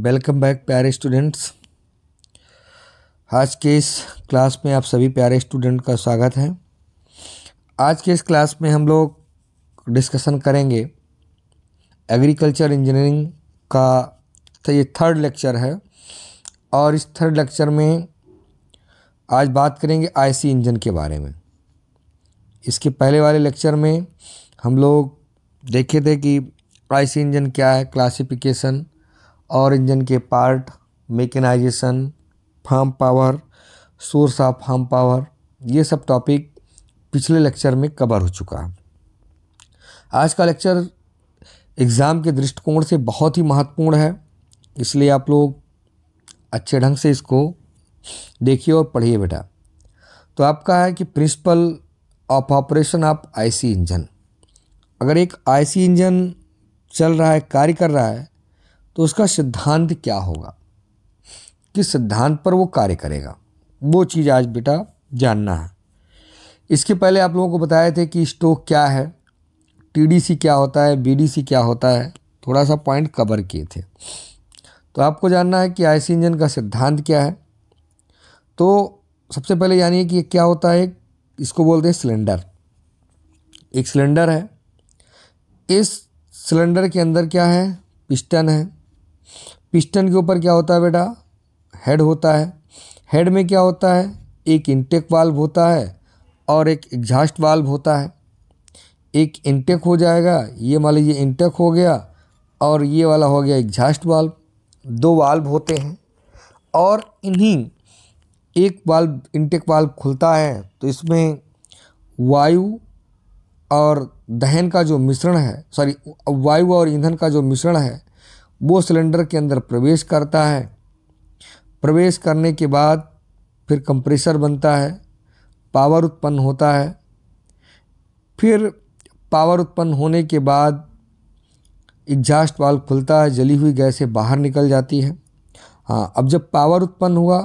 Welcome back प्यारे students आज के इस क्लास में आप सभी प्यारे स्टूडेंट का स्वागत है आज के इस क्लास में हम लोग डिस्कशन करेंगे एग्रीकल्चर इंजीनियरिंग का तो ये थर्ड लेक्चर है और इस थर्ड लेक्चर में आज बात करेंगे आईसी इंजन के बारे में इसके पहले वाले लेक्चर में हम लोग देखे थे कि आईसी इंजन क्या है क्लासिफिकेशन और इंजन के part mechanisation farm power source of farm power ये सब टॉपिक पिछले लेक्चर में कवर हो चुका आज का लेक्चर एग्ज़ाम के दृष्टिकोण से बहुत ही महत्वपूर्ण है इसलिए आप लोग अच्छे ढंग से इसको देखिए और पढ़िए बेटा तो आपका है कि principle of operation of IC engine अगर एक आईसी इंजन चल रहा है कार्य कर रहा है तो उसका सिद्धांत क्या होगा किस सिद्धांत पर वो कार्य करेगा वो चीज़ आज बेटा जानना है इसके पहले आप लोगों को बताए थे कि स्टोक क्या है टीडीसी क्या होता है बीडीसी क्या होता है थोड़ा सा पॉइंट कवर किए थे तो आपको जानना है कि आईसी इंजन का सिद्धांत क्या है तो सबसे पहले जानिए कि क्या होता है इसको बोलते हैं सिलेंडर एक सिलेंडर है इस सिलेंडर के अंदर क्या है पिस्टन है पिस्टन के ऊपर क्या होता है बेटा हेड होता है हेड में क्या होता है एक इंटेक वाल्व होता है और एक एग्जास्ट वाल्व होता है एक इंटेक हो जाएगा ये मान लीजिए इंटेक हो गया और ये वाला हो गया एग्जास्ट वाल्व दो वाल्व होते हैं और इन्हीं एक वाल्व इंटेक वाल्व खुलता है तो इसमें वायु और दहन का जो मिश्रण है सॉरी वायु और ईंधन का जो मिश्रण है वो सिलेंडर के अंदर प्रवेश करता है प्रवेश करने के बाद फिर कंप्रेसर बनता है पावर उत्पन्न होता है फिर पावर उत्पन्न होने के बाद एग्जास्ट वाल खुलता है जली हुई गैसें बाहर निकल जाती हैं हाँ अब जब पावर उत्पन्न हुआ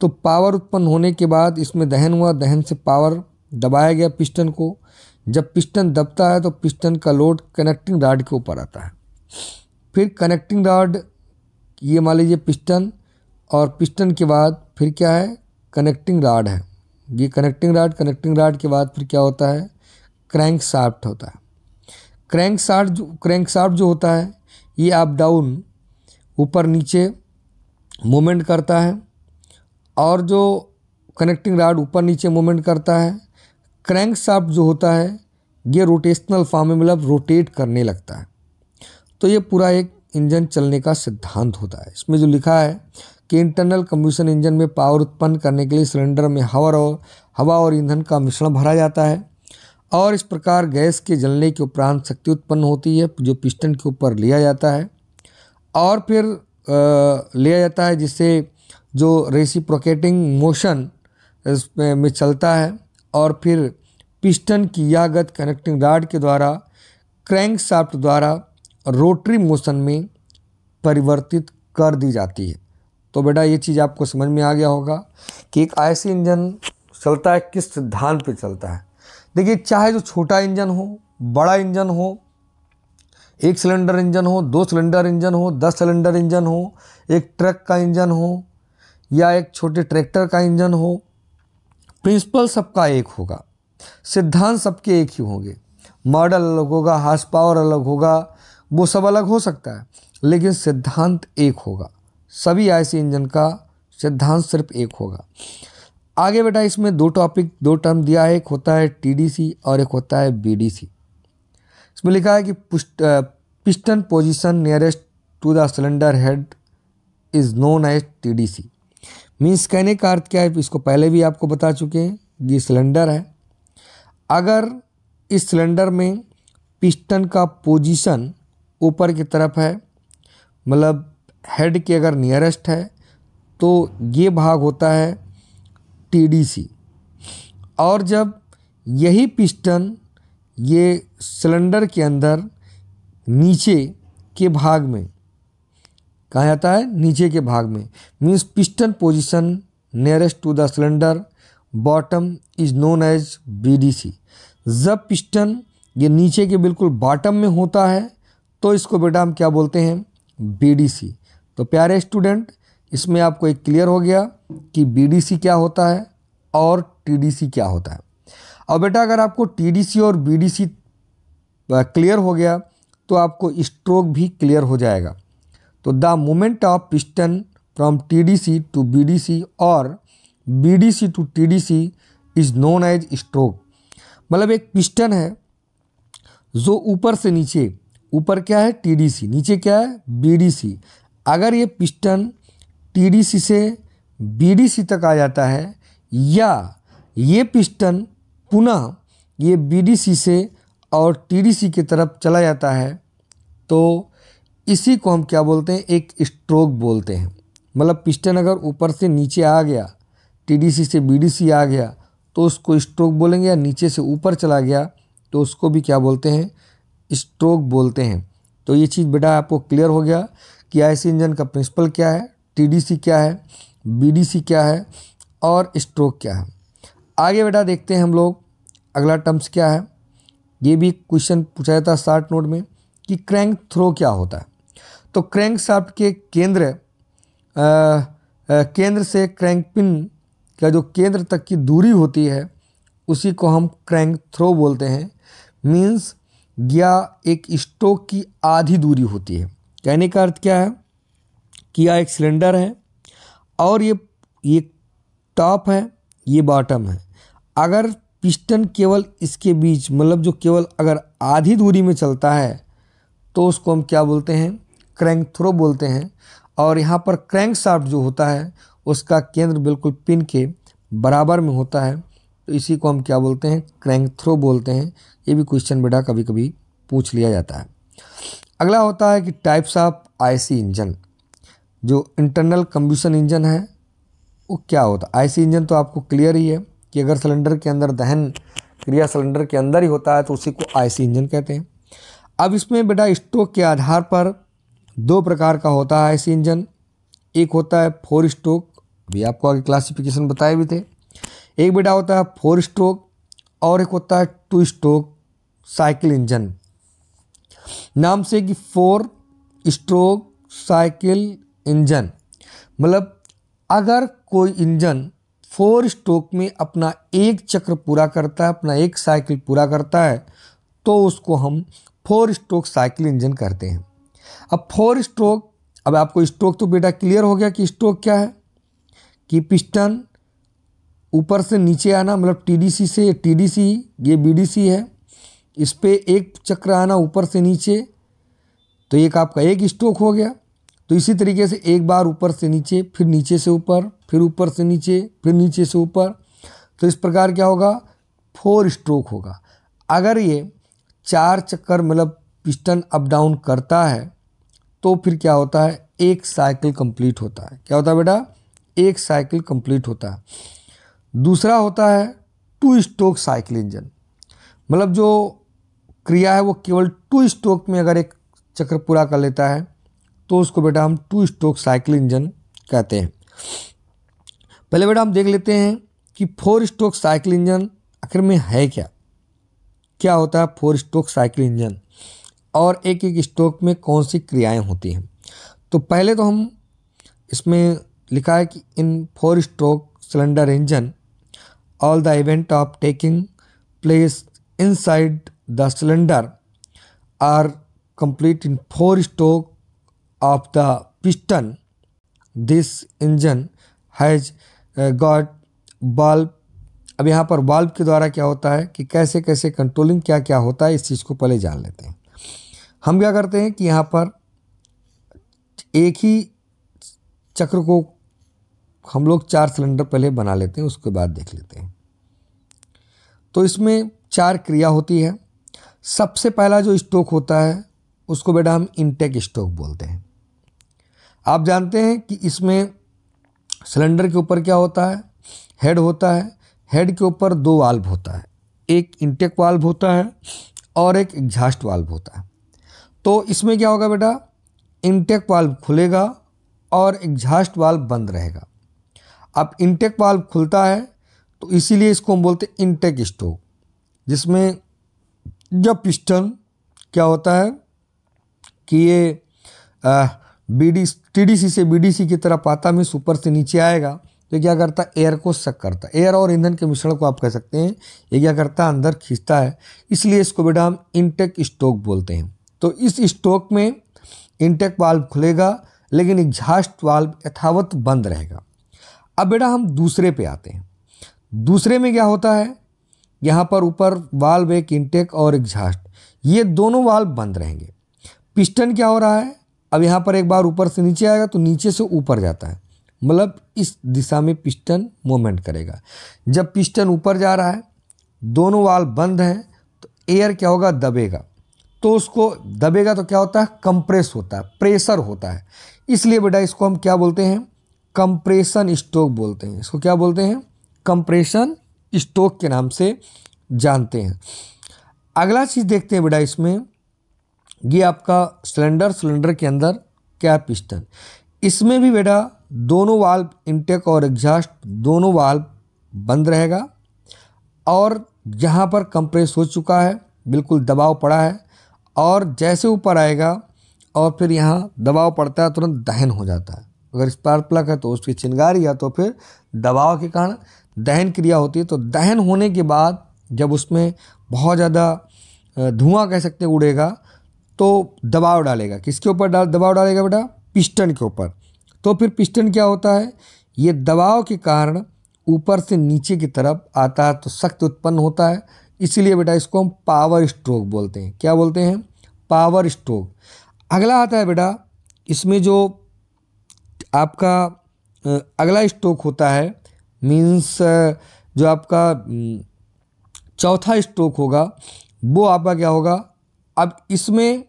तो पावर उत्पन्न होने के बाद इसमें दहन हुआ दहन से पावर दबाया गया पिस्टन को जब पिस्टन दबता है तो पिस्टन का लोड कनेक्टिंग राड के ऊपर आता है फिर कनेक्टिंग रॉड ये मान लीजिए पिस्टन और पिस्टन के बाद फिर क्या है कनेक्टिंग राड है ये कनेक्टिंग राड कनेक्टिंग राड के बाद फिर क्या होता है क्रैंक शाफ्ट होता है क्रैंक साफ्ट जो क्रैंक साफ्ट जो होता है ये अप डाउन ऊपर नीचे मूवमेंट करता है और जो कनेक्टिंग राड ऊपर नीचे मूवमेंट करता है क्रैंक शाफ्ट जो होता है ये रोटेशनल फॉर्म में मतलब रोटेट करने लगता है तो ये पूरा एक इंजन चलने का सिद्धांत होता है इसमें जो लिखा है कि इंटरनल कम्बशन इंजन में पावर उत्पन्न करने के लिए सिलेंडर में हवा और हवा और ईंधन का मिश्रण भरा जाता है और इस प्रकार गैस के जलने के उपरांत शक्ति उत्पन्न होती है जो पिस्टन के ऊपर लिया जाता है और फिर आ, लिया जाता है जिससे जो रेसिप्रोकेटिंग मोशन इसमें में चलता है और फिर पिस्टन की यागत कनेक्टिंग राड के द्वारा क्रैंक साफ्ट द्वारा रोटरी मोशन में परिवर्तित कर दी जाती है तो बेटा ये चीज़ आपको समझ में आ गया होगा कि एक ऐसी इंजन चलता है किस सिद्धांत पे चलता है देखिए चाहे जो छोटा इंजन हो बड़ा इंजन हो एक सिलेंडर इंजन हो दो सिलेंडर इंजन हो दस सिलेंडर इंजन हो एक ट्रक का इंजन हो या एक छोटे ट्रैक्टर का इंजन हो प्रिंसिपल सबका एक होगा सिद्धांत सबके एक ही होंगे मॉडल अलग होगा हार्स पावर अलग होगा वो सब अलग हो सकता है लेकिन सिद्धांत एक होगा सभी आईसी इंजन का सिद्धांत सिर्फ एक होगा आगे बेटा इसमें दो टॉपिक दो टर्म दिया है एक होता है टीडीसी और एक होता है बीडीसी इसमें लिखा है कि piston position nearest to the cylinder head is known as TDC means कहने का अर्थ क्या है इसको पहले भी आपको बता चुके हैं ये सिलेंडर है अगर इस सिलेंडर में पिस्टन का पोजीशन ऊपर की तरफ है मतलब हेड के अगर नियरेस्ट है तो ये भाग होता है टीडीसी और जब यही पिस्टन ये सिलेंडर के अंदर नीचे के भाग में कहा जाता है नीचे के भाग में means piston position nearest to the cylinder bottom is known as BDC जब पिस्टन ये नीचे के बिल्कुल बॉटम में होता है तो इसको बेटा हम क्या बोलते हैं बीडीसी तो प्यारे स्टूडेंट इसमें आपको एक क्लियर हो गया कि बीडीसी क्या होता है और टीडीसी क्या होता है और बेटा अगर आपको टीडीसी और बीडीसी क्लियर हो गया तो आपको स्ट्रोक भी क्लियर हो जाएगा तो the moment of piston from TDC to BDC और BDC to TDC is known as stroke मतलब एक पिस्टन है जो ऊपर से नीचे ऊपर क्या है टीडीसी नीचे क्या है बीडीसी अगर ये पिस्टन टीडीसी से बीडीसी तक आ जाता है या ये पिस्टन पुनः ये बीडीसी से और टीडीसी की तरफ चला जाता है तो इसी को हम क्या बोलते हैं एक स्ट्रोक बोलते हैं मतलब पिस्टन अगर ऊपर से नीचे आ गया टीडीसी से बीडीसी आ गया तो उसको स्ट्रोक बोलेंगे या नीचे से ऊपर चला गया तो उसको भी क्या बोलते हैं स्ट्रोक बोलते हैं तो ये चीज़ बेटा आपको क्लियर हो गया कि आईसी इंजन का प्रिंसिपल क्या है टीडीसी क्या है बीडीसी क्या है और स्ट्रोक क्या है आगे बेटा देखते हैं हम लोग अगला टर्म्स क्या है ये भी क्वेश्चन पूछा जाता है शार्ट नोट में कि क्रैंक थ्रो क्या होता है तो क्रैंक शाफ्ट के केंद्र आ, आ, केंद्र से क्रैंक पिन का जो केंद्र तक की दूरी होती है उसी को हम क्रैंक थ्रो बोलते हैं मीन्स या एक स्टोक की आधी दूरी होती है कहने का अर्थ क्या है कि यह एक सिलेंडर है और ये ये टॉप है ये बॉटम है अगर पिस्टन केवल इसके बीच मतलब जो केवल अगर आधी दूरी में चलता है तो उसको हम क्या बोलते हैं क्रैंक थ्रो बोलते हैं और यहाँ पर क्रैंक शाफ्ट जो होता है उसका केंद्र बिल्कुल पिन के बराबर में होता है तो इसी को हम क्या बोलते हैं क्रैंक थ्रो बोलते हैं ये भी क्वेश्चन बेटा कभी कभी पूछ लिया जाता है अगला होता है कि टाइप्स ऑफ आईसी इंजन जो इंटरनल कम्ब्यूशन इंजन है वो क्या होता है आई इंजन तो आपको क्लियर ही है कि अगर सिलेंडर के अंदर दहन क्रिया सिलेंडर के अंदर ही होता है तो उसी को आईसी इंजन कहते हैं अब इसमें बेटा स्ट्रोक के आधार पर दो प्रकार का होता है आई इंजन एक होता है फोर स्ट्रोक अभी आपको आगे क्लासिफिकेशन बताए भी थे एक बेटा होता है फोर स्ट्रोक और एक होता है टू स्ट्रोक साइकिल इंजन नाम से कि फोर स्ट्रोक साइकिल इंजन मतलब अगर कोई इंजन फोर स्ट्रोक में अपना एक चक्र पूरा करता है अपना एक साइकिल पूरा करता है तो उसको हम फोर स्ट्रोक साइकिल इंजन करते हैं अब फोर स्ट्रोक अब आपको स्ट्रोक तो बेटा क्लियर हो गया कि स्ट्रोक क्या है कि पिस्टन ऊपर से नीचे आना मतलब टीडीसी से टीडीसी ये बीडीसी है इस पर एक चक्र आना ऊपर से नीचे तो एक आपका एक स्ट्रोक हो गया तो इसी तरीके से एक बार ऊपर से नीचे फिर नीचे से ऊपर फिर ऊपर से नीचे फिर नीचे से ऊपर तो इस प्रकार क्या होगा फोर स्ट्रोक होगा अगर ये चार चक्कर मतलब पिस्टन अप डाउन करता है तो फिर क्या होता है एक साइकिल कंप्लीट होता है क्या होता है बेटा एक साइकिल कंप्लीट होता है दूसरा होता है टू स्ट्रोक साइकिल इंजन मतलब जो क्रिया है वो केवल टू स्ट्रोक में अगर एक चक्र पूरा कर लेता है तो उसको बेटा हम टू स्ट्रोक साइकिल इंजन कहते हैं पहले बेटा हम देख लेते हैं कि फोर स्ट्रोक साइकिल इंजन आखिर में है क्या क्या होता है फोर स्ट्रोक साइकिल इंजन और एक एक स्ट्रोक में कौन सी क्रियाएं होती हैं तो पहले तो हम इसमें लिखा है कि in four stroke cylinder engine all the event of taking place inside the cylinder are complete in four stroke of the piston. This engine has uh, got valve अब यहाँ पर वाल्व के द्वारा क्या होता है कि कैसे कैसे कंट्रोलिंग क्या क्या होता है इस चीज़ को पहले जान लेते हैं हम क्या करते हैं कि यहाँ पर एक ही चक्र को हम लोग चार सिलेंडर पहले बना लेते हैं उसके बाद देख लेते हैं तो इसमें चार क्रिया होती है सबसे पहला जो स्टोक होता है उसको बेटा हम इनटेक स्टोक बोलते हैं आप जानते हैं कि इसमें सिलेंडर के ऊपर क्या होता है हेड होता है हेड के ऊपर दो वाल्व होता है एक इनटेक वाल्व होता है और एक एग्जास्ट वाल्व होता है तो इसमें क्या होगा बेटा इनटेक वाल्व खुलेगा और एग्जास्ट वाल्व बंद रहेगा अब इनटेक वाल्व खुलता है तो इसीलिए इसको हम बोलते हैं इंटेक स्टोक जिसमें जब पिस्टन क्या होता है कि ये बी डी टी से बी की तरफ आता में सुपर से नीचे आएगा तो क्या करता है एयर को सक करता है एयर और ईंधन के मिश्रण को आप कह सकते हैं ये क्या करता है अंदर खींचता है इसलिए इसको बेटा हम इंटेक स्टोक बोलते हैं तो इस स्टोक में इंटेक वाल्व खुलेगा लेकिन एग्जास्ट वाल्व यथावत बंद रहेगा अब बेटा हम दूसरे पे आते हैं दूसरे में क्या होता है यहाँ पर ऊपर वाल्व एक इंटेक और एग्जास्ट ये दोनों वाल्व बंद रहेंगे पिस्टन क्या हो रहा है अब यहाँ पर एक बार ऊपर से नीचे आएगा तो नीचे से ऊपर जाता है मतलब इस दिशा में पिस्टन मूवमेंट करेगा जब पिस्टन ऊपर जा रहा है दोनों वाल बंद हैं तो एयर क्या होगा दबेगा तो उसको दबेगा तो क्या होता है कंप्रेस होता है प्रेशर होता है इसलिए बेटा इसको हम क्या बोलते हैं कंप्रेशन स्ट्रोक बोलते हैं इसको क्या बोलते हैं कंप्रेशन स्टोक के नाम से जानते हैं अगला चीज़ देखते हैं बेटा इसमें ये आपका सिलेंडर सिलेंडर के अंदर क्या पिस्टन इसमें भी बेटा दोनों वाल्व इंटेक और एग्जॉस्ट दोनों वाल्व बंद रहेगा और जहाँ पर कंप्रेस हो चुका है बिल्कुल दबाव पड़ा है और जैसे ऊपर आएगा और फिर यहाँ दबाव पड़ता है तुरंत दहन हो जाता है अगर स्पार्क प्लग है तो उसकी चिंगारी या तो फिर दबाव के कारण दहन क्रिया होती है तो दहन होने के बाद जब उसमें बहुत ज़्यादा धुआं कह सकते हैं उड़ेगा तो दबाव डालेगा किसके ऊपर डाल दबाव डालेगा बेटा पिस्टन के ऊपर तो फिर पिस्टन क्या होता है ये दबाव के कारण ऊपर से नीचे की तरफ आता है तो सख्त उत्पन्न होता है इसीलिए बेटा इसको हम पावर स्ट्रोक बोलते हैं क्या बोलते हैं पावर स्ट्रोक अगला आता है बेटा इसमें जो आपका अगला स्ट्रोक होता है मीन्स uh, जो आपका mm, चौथा स्ट्रोक होगा वो आपका क्या होगा अब इसमें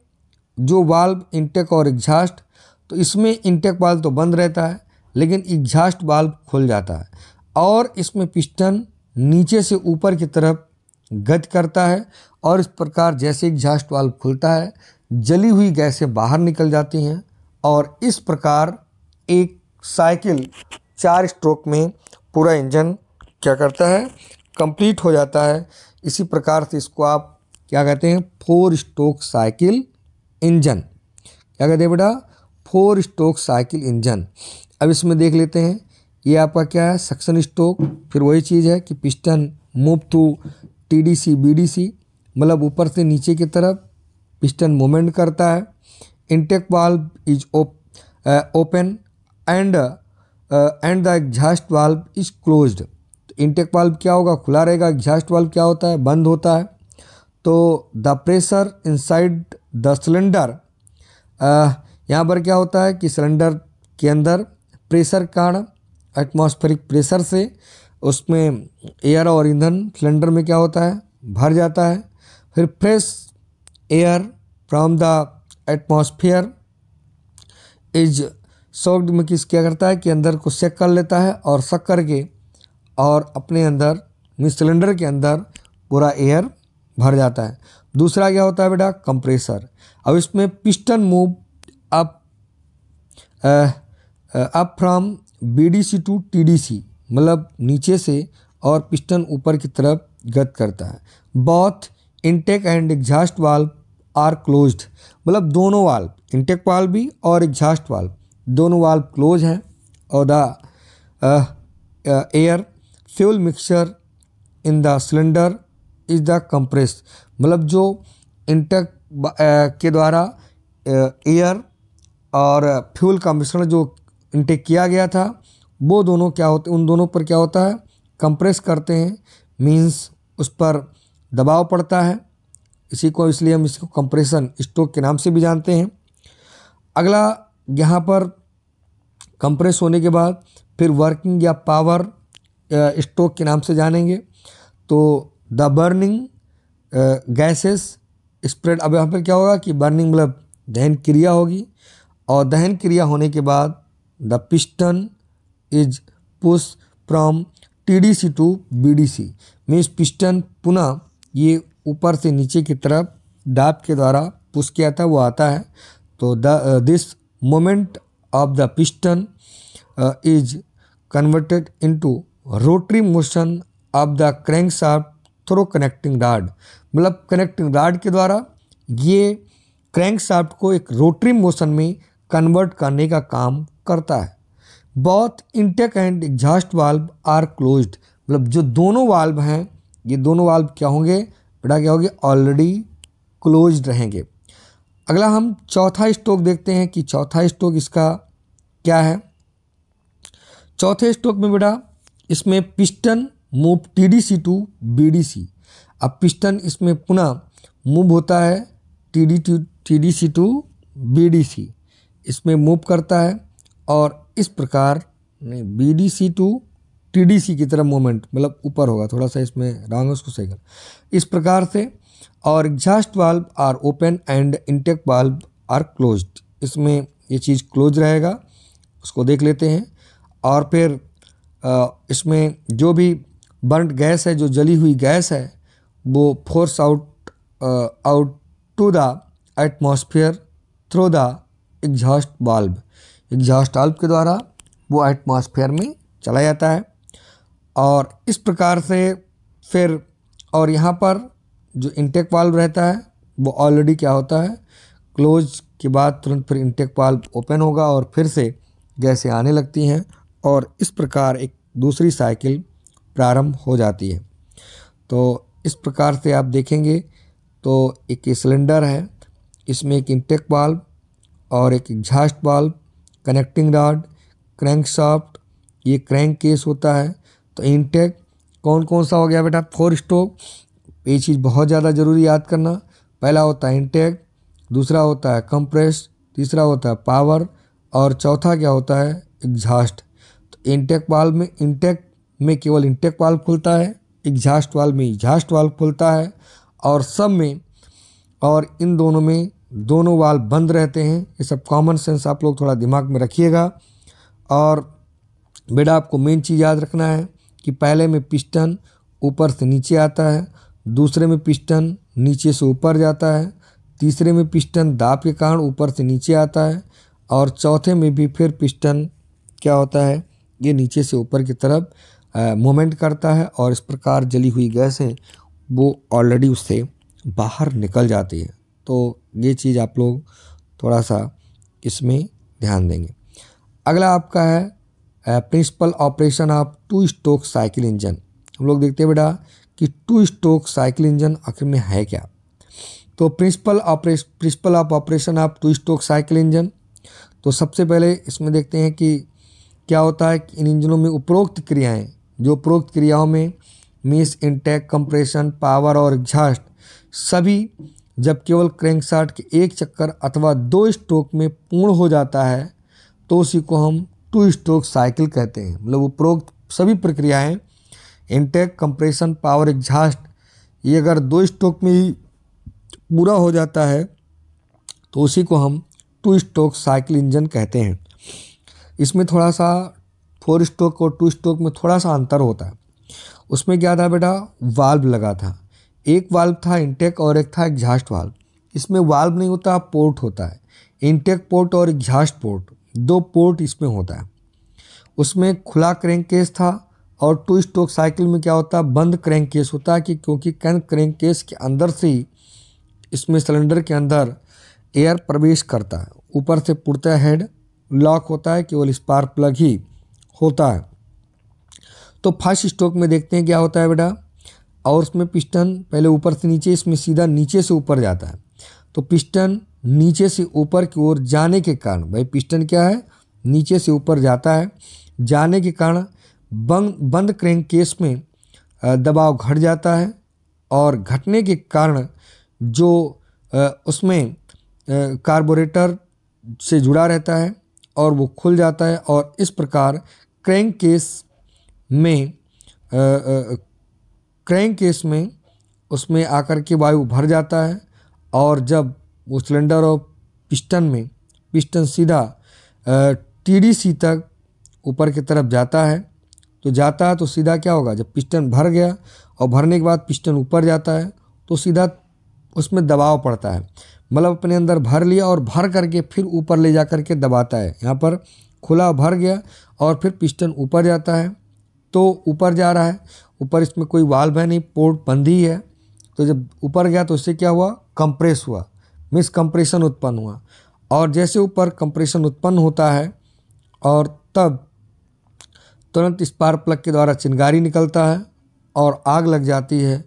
जो वाल्व इंटेक और एग्जास्ट तो इसमें इंटेक वाल्व तो बंद रहता है लेकिन एग्जास्ट वाल्व खुल जाता है और इसमें पिस्टन नीचे से ऊपर की तरफ गत करता है और इस प्रकार जैसे एग्जास्ट वाल्व खुलता है जली हुई गैसें बाहर निकल जाती हैं और इस प्रकार एक साइकिल चार स्ट्रोक में पूरा इंजन क्या करता है कंप्लीट हो जाता है इसी प्रकार से इसको आप क्या कहते हैं फोर स्ट्रोक साइकिल इंजन क्या कहते हैं बेटा फोर स्ट्रोक साइकिल इंजन अब इसमें देख लेते हैं ये आपका क्या है सक्शन स्ट्रोक फिर वही चीज़ है कि piston move through T D C B D C मतलब ऊपर से नीचे की तरफ पिस्टन मूवमेंट करता है intake valve is open and and the exhaust valve is closed तो इनटेक वाल्व क्या होगा खुला रहेगा एग्जास्ट वाल्व क्या होता है बंद होता है तो the pressure inside the cylinder यहाँ पर क्या होता है कि सिलेंडर के अंदर प्रेशर कारण एटमॉस्फेरिक प्रेशर से उसमें एयर और ईंधन सिलेंडर में क्या होता है भर जाता है फिर fresh air from the atmosphere is soft mix क्या करता है कि अंदर को सेक कर लेता है और सक करके और अपने अंदर मीन सिलेंडर के अंदर पूरा एयर भर जाता है दूसरा क्या होता है बेटा कंप्रेसर अब इसमें piston move up up from BDC to TDC मतलब नीचे से और पिस्टन ऊपर की तरफ गत करता है both intake and exhaust valve are closed मतलब दोनों वाल्व इंटेक वाल्व भी और एग्जास्ट वाल्व दोनों वाल्व क्लोज हैं और the air fuel mixture in the cylinder is the compress मतलब जो इंटक uh, के द्वारा एयर uh, और फ्यूल का मिश्रण जो इंटेक किया गया था वो दोनों क्या होते उन दोनों पर क्या होता है कंप्रेस करते हैं मीन्स उस पर दबाव पड़ता है इसी को इसलिए हम इसको कंप्रेशन स्ट्रोक के नाम से भी जानते हैं अगला यहाँ पर कंप्रेस होने के बाद फिर वर्किंग या पावर स्ट्रोक के नाम से जानेंगे तो द बर्निंग गैसेस स्प्रेड अब यहाँ पर क्या होगा कि बर्निंग मतलब दहन क्रिया होगी और दहन क्रिया होने के बाद the piston is push from T D C to B D C means piston पुनः ये ऊपर से नीचे की तरफ डाप के द्वारा पुश किया था वो आता है तो the this moment of the piston uh, is converted into rotary motion of the crankshaft through connecting rod मतलब connecting rod के द्वारा ये क्रैंकशाफ्ट को एक रोटरी मोशन में कन्वर्ट करने का काम करता है बहुत intake and exhaust valve are closed मतलब जो दोनों वाल्व हैं ये दोनों वाल्व क्या होंगे बेटा क्या होंगे ऑलरेडी क्लोज रहेंगे अगला हम चौथा स्टोक देखते हैं कि चौथा स्टोक इसका क्या है चौथे स्टोक में बेटा इसमें piston move T D C to B D C अब पिस्टन इसमें पुनः मूव होता है T D to T D C to B D C इसमें मूव करता है और इस प्रकार B D C to T की तरह मूवमेंट मतलब ऊपर होगा थोड़ा सा इसमें रॉन्ग उसको सही कर इस प्रकार से और exhaust valve are open and intake valve are close इसमें ये चीज़ क्लोज रहेगा उसको देख लेते हैं और फिर इसमें जो भी बर्न गैस है जो जली हुई गैस है वो force out out to the atmosphere throw the exhaust बाल्ब exhaust बाल्ब के द्वारा वो एटमोसफेयर में चला जाता है और इस प्रकार से फिर और यहाँ पर जो इंटेक वाल्व रहता है वो ऑलरेडी क्या होता है क्लोज के बाद तुरंत फिर इंटेक वाल्व ओपन होगा और फिर से गैसें आने लगती हैं और इस प्रकार एक दूसरी साइकिल प्रारंभ हो जाती है तो इस प्रकार से आप देखेंगे तो एक सिलेंडर है इसमें एक इंटेक वाल्व और एक exhaust valve connecting rod crankshaft ये क्रैंक केस होता है तो इंटेक कौन कौन सा हो गया बेटा फोर स्टोक ये चीज़ बहुत ज़्यादा ज़रूरी याद करना पहला होता है इंटेक दूसरा होता है कंप्रेस तीसरा होता है पावर और चौथा क्या होता है एग्जास्ट तो इनटेक वाल में इंटेक में केवल इंटेक वाल खुलता है एग्जास्ट वाल में एग्जास्ट वाल खुलता है और सब में और इन दोनों में दोनों वाल बंद रहते हैं ये सब कॉमन सेंस आप लोग थोड़ा दिमाग में रखिएगा और बेटा आपको मेन चीज़ याद रखना है कि पहले में पिस्टन ऊपर से नीचे आता है दूसरे में पिस्टन नीचे से ऊपर जाता है तीसरे में पिस्टन दाब के कारण ऊपर से नीचे आता है और चौथे में भी फिर पिस्टन क्या होता है ये नीचे से ऊपर की तरफ मोमेंट करता है और इस प्रकार जली हुई गैसें वो ऑलरेडी उससे बाहर निकल जाती है तो ये चीज़ आप लोग थोड़ा सा इसमें ध्यान देंगे अगला आपका है principle operation of two stroke cycle engine हम लोग देखते हैं बेटा कि टू स्ट्रोक साइकिल इंजन आखिर में है क्या तो principle operation principle of operation of two stroke cycle engine तो सबसे पहले इसमें देखते हैं कि क्या होता है कि इन इंजनों में उपरोक्त क्रियाएं जो उपरोक्त क्रियाओं में मीस इंटेक कंप्रेशन पावर और एग्जास्ट सभी जब केवल क्रैंकशाट के एक चक्कर अथवा दो स्ट्रोक में पूर्ण हो जाता है तो उसी को हम टू स्ट्रोक साइकिल कहते हैं मतलब उपरोक्त सभी प्रक्रियाएं इंटेक कंप्रेशन पावर एग्जास्ट ये अगर दो स्ट्रोक में ही पूरा हो जाता है तो उसी को हम टू स्ट्रोक साइकिल इंजन कहते हैं इसमें थोड़ा सा फोर स्ट्रोक और टू स्ट्रोक में थोड़ा सा अंतर होता है उसमें क्या था बेटा वाल्व लगा था एक वाल्व था इंटेक और एक था एग्जास्ट वाल्व इसमें वाल्व नहीं होता पोर्ट होता है इंटेक पोर्ट और एग्जास्ट पोर्ट दो पोर्ट इसमें होता है उसमें खुला क्रैंक केस था और टू स्ट्रोक साइकिल में क्या होता है बंद क्रैंक केस होता है कि क्योंकि कैन क्रैंक केस के अंदर से ही इसमें सिलेंडर के अंदर एयर प्रवेश करता है ऊपर से पुड़ता हेड लॉक होता है केवल स्पार्क प्लग ही होता है तो फर्स्ट स्ट्रोक में देखते हैं क्या होता है बेटा और उसमें पिस्टन पहले ऊपर से नीचे इसमें सीधा नीचे से ऊपर जाता है तो पिस्टन नीचे से ऊपर की ओर जाने के कारण भाई पिस्टन क्या है नीचे से ऊपर जाता है जाने के कारण बंद बंद क्रैंक केस में दबाव घट जाता है और घटने के कारण जो उसमें कार्बोरेटर से जुड़ा रहता है और वो खुल जाता है और इस प्रकार क्रैंक केस में क्रैंक केस में उसमें आकर के वायु भर जाता है और जब वो सिलेंडर और पिस्टन में पिस्टन सीधा टीडीसी तक ऊपर की तरफ जाता है तो जाता है तो सीधा क्या होगा जब पिस्टन भर गया और भरने के बाद पिस्टन ऊपर जाता है तो सीधा उसमें दबाव पड़ता है मतलब अपने अंदर भर लिया और भर करके फिर ऊपर ले जा करके दबाता है यहाँ पर खुला भर गया और फिर पिस्टन ऊपर जाता है तो ऊपर जा रहा है ऊपर इसमें कोई वाल्व है नहीं पोर्ट बंद ही है तो जब ऊपर गया तो उससे क्या हुआ कंप्रेस हुआ मीन्स कंप्रेशन उत्पन्न हुआ और जैसे ऊपर कंप्रेशन उत्पन्न होता है और तब तुरंत स्पार्क प्लग के द्वारा चिंगारी निकलता है और आग लग जाती है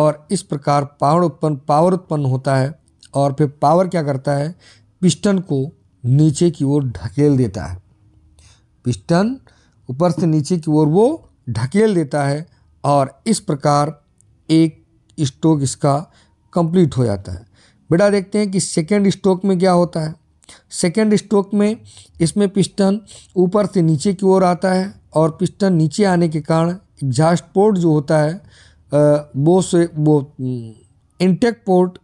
और इस प्रकार पावर उत्पन्न पावर उत्पन्न होता है और फिर पावर क्या करता है पिस्टन को नीचे की ओर ढकेल देता है पिस्टन ऊपर से नीचे की ओर वो ढकेल देता है और इस प्रकार एक स्ट्रोक इसका कंप्लीट हो जाता है बेटा देखते हैं कि सेकेंड स्ट्रोक में क्या होता है सेकेंड स्ट्रोक में इसमें पिस्टन ऊपर से नीचे की ओर आता है और पिस्टन नीचे आने के कारण एग्जास्ट पोर्ट जो होता है वो से वो इंटेक हम्म, पोर्ट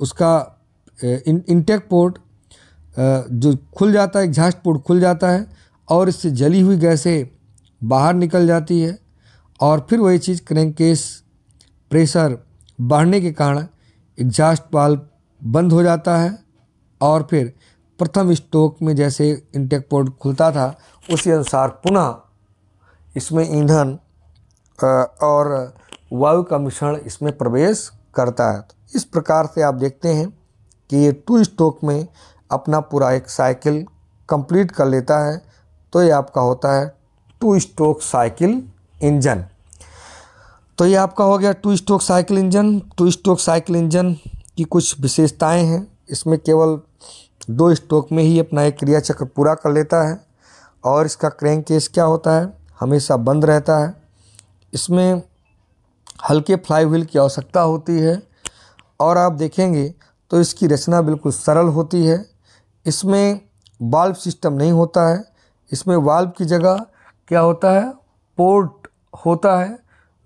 उसका इन, इंटेक पोर्ट जो खुल जाता है एग्जास्ट पोर्ट खुल जाता है और इससे जली हुई गैसें बाहर निकल जाती है और फिर वही चीज़ क्रैंक केस प्रेशर बढ़ने के कारण एग्जास्ट बाल बंद हो जाता है और फिर प्रथम स्टोक में जैसे इंटेक पोर्ट खुलता था उसी अनुसार पुनः इसमें ईंधन और वायु का मिश्रण इसमें प्रवेश करता है तो इस प्रकार से आप देखते हैं कि ये टू स्टोक में अपना पूरा एक साइकिल कंप्लीट कर लेता है तो ये आपका होता है टू स्टोक साइकिल इंजन तो ये आपका हो गया two stroke cycle engine two stroke cycle engine की कुछ विशेषताएं हैं इसमें केवल दो स्ट्रोक में ही अपना एक क्रिया चक्र पूरा कर लेता है और इसका क्रैंक केस क्या होता है हमेशा बंद रहता है इसमें हल्के फ्लाई व्हील की आवश्यकता होती है और आप देखेंगे तो इसकी रचना बिल्कुल सरल होती है इसमें वाल्व सिस्टम नहीं होता है इसमें वाल्व की जगह क्या होता है पोर्ट होता है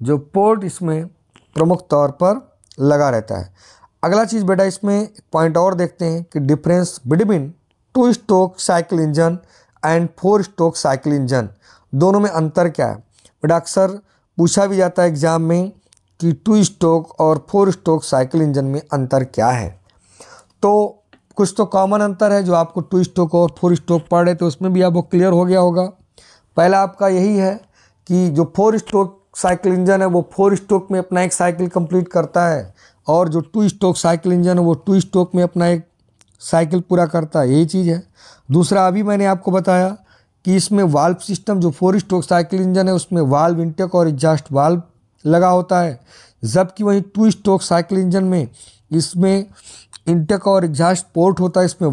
जो पोर्ट इसमें प्रमुख तौर पर लगा रहता है अगला चीज़ बेटा इसमें पॉइंट और देखते हैं कि difference between two stroke cycle engine and four stroke cycle engine दोनों में अंतर क्या है बेटा अक्सर पूछा भी जाता है एग्ज़ाम में कि टू स्ट्रोक और फोर स्ट्रोक साइकिल इंजन में अंतर क्या है तो कुछ तो कॉमन अंतर है जो आपको टू स्ट्रोक और फोर स्ट्रोक पढ़ रहे थे उसमें भी आपको क्लियर हो गया होगा पहला आपका यही है कि जो फोर स्ट्रोक साइकिल इंजन है वो फोर स्ट्रोक में अपना एक साइकिल कंप्लीट करता है और जो टू स्ट्रोक साइकिल इंजन है वो टू स्ट्रोक में अपना एक साइकिल पूरा करता है यही चीज़ है दूसरा अभी मैंने आपको बताया कि इसमें वाल्व सिस्टम जो फोर स्ट्रोक साइकिल इंजन है उसमें वाल्व इंटेक और एग्जास्ट वाल्व लगा होता है जबकि वहीं टू स्ट्रोक साइकिल इंजन में इसमें इंटेक और एग्जास्ट पोर्ट होता है इसमें